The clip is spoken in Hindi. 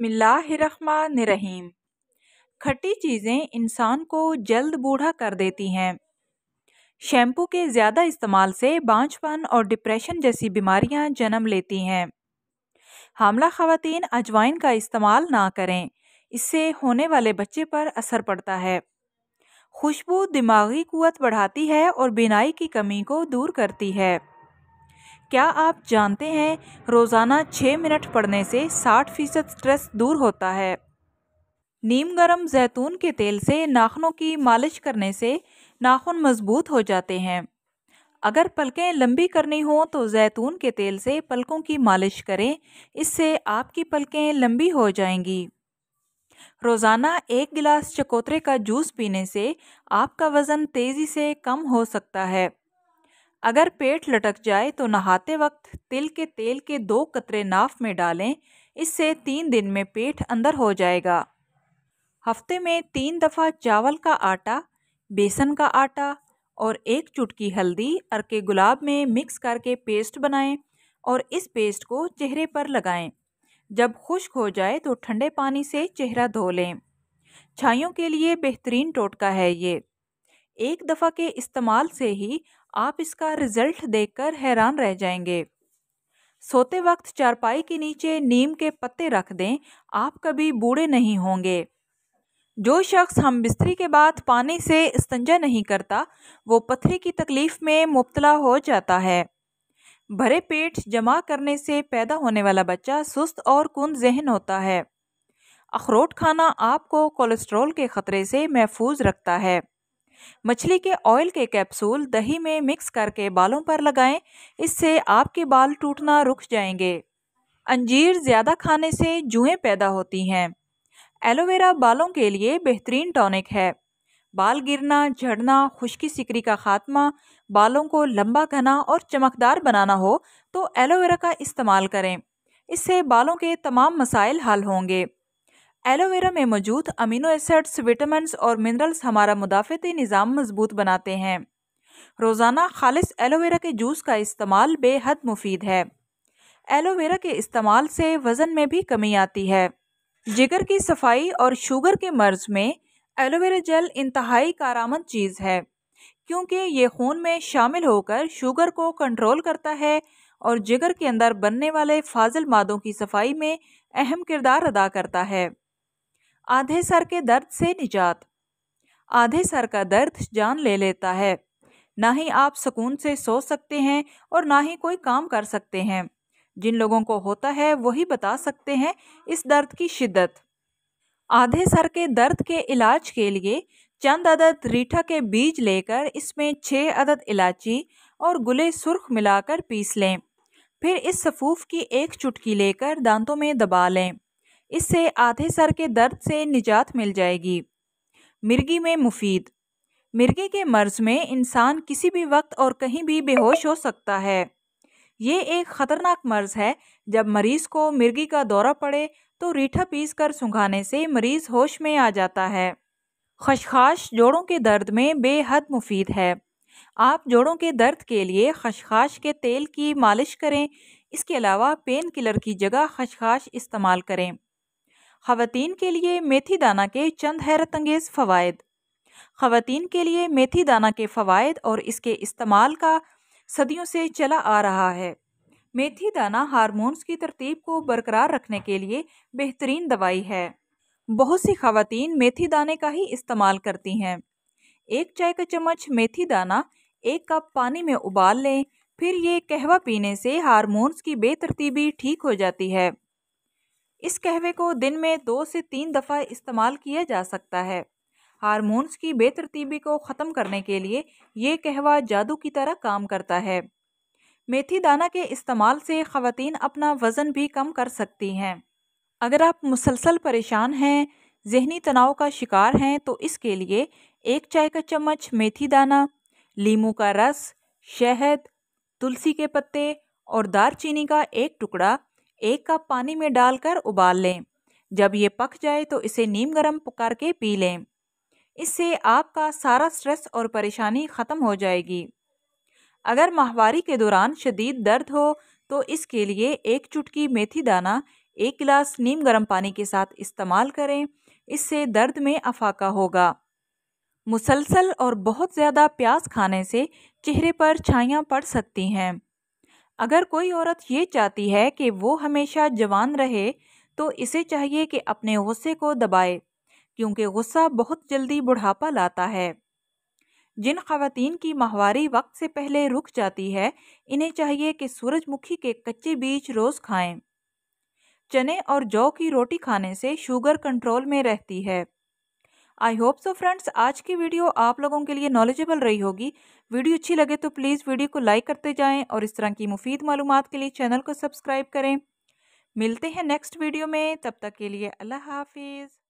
बसमिल्लाम खट्टी चीज़ें इंसान को जल्द बूढ़ा कर देती हैं शैम्पू के ज़्यादा इस्तेमाल से बाँचपन और डिप्रेशन जैसी बीमारियां जन्म लेती हैं हमला ख़वान अजवाइन का इस्तेमाल ना करें इससे होने वाले बच्चे पर असर पड़ता है खुशबू दिमागी कुत बढ़ाती है और बिनाई की कमी को दूर करती है क्या आप जानते हैं रोज़ाना छः मिनट पढ़ने से साठ फीसद स्ट्रेस दूर होता है नीम गर्म जैतून के तेल से नाखनों की मालिश करने से नाखून मजबूत हो जाते हैं अगर पलकें लंबी करनी हो तो जैतून के तेल से पलकों की मालिश करें इससे आपकी पलकें लंबी हो जाएंगी रोज़ाना एक गिलास चकोतरे का जूस पीने से आपका वज़न तेज़ी से कम हो सकता है अगर पेट लटक जाए तो नहाते वक्त तिल के तेल के दो कतरे नाफ में डालें इससे तीन दिन में पेट अंदर हो जाएगा हफ्ते में तीन दफ़ा चावल का आटा बेसन का आटा और एक चुटकी हल्दी अरके गुलाब में मिक्स करके पेस्ट बनाएं और इस पेस्ट को चेहरे पर लगाएं। जब खुश्क हो जाए तो ठंडे पानी से चेहरा धो लें छाइयों के लिए बेहतरीन टोटका है ये एक दफ़ा के इस्तेमाल से ही आप इसका रिजल्ट देखकर हैरान रह जाएंगे सोते वक्त चारपाई के नीचे नीम के पत्ते रख दें आप कभी बूढ़े नहीं होंगे जो शख्स हम बिस्तरी के बाद पानी से स्तंजा नहीं करता वो पथरी की तकलीफ़ में मुबतला हो जाता है भरे पेट जमा करने से पैदा होने वाला बच्चा सुस्त और कुंद जहन होता है अखरोट खाना आपको कोलेस्ट्रॉल के ख़तरे से महफूज रखता है मछली के ऑयल के कैप्सूल दही में मिक्स करके बालों पर लगाएं इससे आपके बाल टूटना रुक जाएंगे अंजीर ज़्यादा खाने से जुएँ पैदा होती हैं एलोवेरा बालों के लिए बेहतरीन टॉनिक है बाल गिरना झड़ना खुश्की सिकरी का खात्मा बालों को लंबा घना और चमकदार बनाना हो तो एलोवेरा का इस्तेमाल करें इससे बालों के तमाम मसाइल हल होंगे एलोवेरा में मौजूद अमीनो एसिड्स विटामिन और मिनरल्स हमारा मुदाफ़ती निज़ाम मजबूत बनाते हैं रोज़ाना खालिश एलोवेरा के जूस का इस्तेमाल बेहद मुफीद है एलोवेरा के इस्तेमाल से वज़न में भी कमी आती है जिगर की सफाई और शुगर के मर्ज में एलोवेरा जेल इंतहाई कारामद चीज़ है क्योंकि ये खून में शामिल होकर शुगर को कंट्रोल करता है और जिगर के अंदर बनने वाले फाजिल मादों की सफाई में अहम किरदार अदा करता है आधे सर के दर्द से निजात आधे सर का दर्द जान ले लेता है ना ही आप सुकून से सो सकते हैं और ना ही कोई काम कर सकते हैं जिन लोगों को होता है वही बता सकते हैं इस दर्द की शिद्दत आधे सर के दर्द के इलाज के लिए चंद अदद रीठा के बीज लेकर इसमें छः अदद इलायची और गुले सुर्ख मिलाकर पीस लें फिर इस सफूफ की एक चुटकी लेकर दांतों में दबा लें इससे आधे सर के दर्द से निजात मिल जाएगी मिर्गी में मुफीद मिर्गी के मर्ज में इंसान किसी भी वक्त और कहीं भी बेहोश हो सकता है ये एक ख़तरनाक मर्ज है जब मरीज़ को मिर्गी का दौरा पड़े तो रीठा पीस कर सुंघाने से मरीज़ होश में आ जाता है खशखाश जोड़ों के दर्द में बेहद मुफीद है आप जोड़ों के दर्द के लिए खशखाश के तेल की मालिश करें इसके अलावा पेन किलर की जगह खशखाश इस्तेमाल करें खातन के लिए मेथी दाना के चंद हैरत अंगेज़ फ़वाद खातन के लिए मेथी दाना के फ़वाद और इसके इस्तेमाल का सदियों से चला आ रहा है मेथी दाना हारमोन्स की तरतीब को बरकरार रखने के लिए बेहतरीन दवाई है बहुत सी खातन मेथी दाने का ही इस्तेमाल करती हैं एक चाय का चम्मच मेथी दाना एक कप पानी में उबाल लें फिर ये कहवा पीने से हारमोन्स की बेतरतीबी ठीक हो जाती है इस कहवे को दिन में दो से तीन दफ़ा इस्तेमाल किया जा सकता है हारमोन्स की बेतरतीबी को ख़त्म करने के लिए ये कहवा जादू की तरह काम करता है मेथी दाना के इस्तेमाल से ख़वातीन अपना वज़न भी कम कर सकती हैं अगर आप मुसलसल परेशान हैं जहनी तनाव का शिकार हैं तो इसके लिए एक चाय का चम्मच मेथी दाना लीमू का रस शहद तुलसी के पत्ते और दार का एक टुकड़ा एक कप पानी में डालकर उबाल लें जब ये पक जाए तो इसे नीम गर्म करके पी लें इससे आपका सारा स्ट्रेस और परेशानी ख़त्म हो जाएगी अगर माहवारी के दौरान शदीद दर्द हो तो इसके लिए एक चुटकी मेथी दाना एक गिलास नीम गर्म पानी के साथ इस्तेमाल करें इससे दर्द में अफाका होगा मुसलसल और बहुत ज़्यादा प्याज खाने से चेहरे पर छाइयाँ पड़ सकती हैं अगर कोई औरत ये चाहती है कि वो हमेशा जवान रहे तो इसे चाहिए कि अपने गुस्से को दबाए क्योंकि गुस्सा बहुत जल्दी बुढ़ापा लाता है जिन खातन की माहवारी वक्त से पहले रुक जाती है इन्हें चाहिए कि सूरजमुखी के कच्चे बीज रोज़ खाएं। चने और जौ की रोटी खाने से शुगर कंट्रोल में रहती है आई होप सो फ्रेंड्स आज की वीडियो आप लोगों के लिए नॉलेजेबल रही होगी वीडियो अच्छी लगे तो प्लीज़ वीडियो को लाइक करते जाएं और इस तरह की मुफीद मालूम के लिए चैनल को सब्सक्राइब करें मिलते हैं नेक्स्ट वीडियो में तब तक के लिए अल्लाह हाफिज़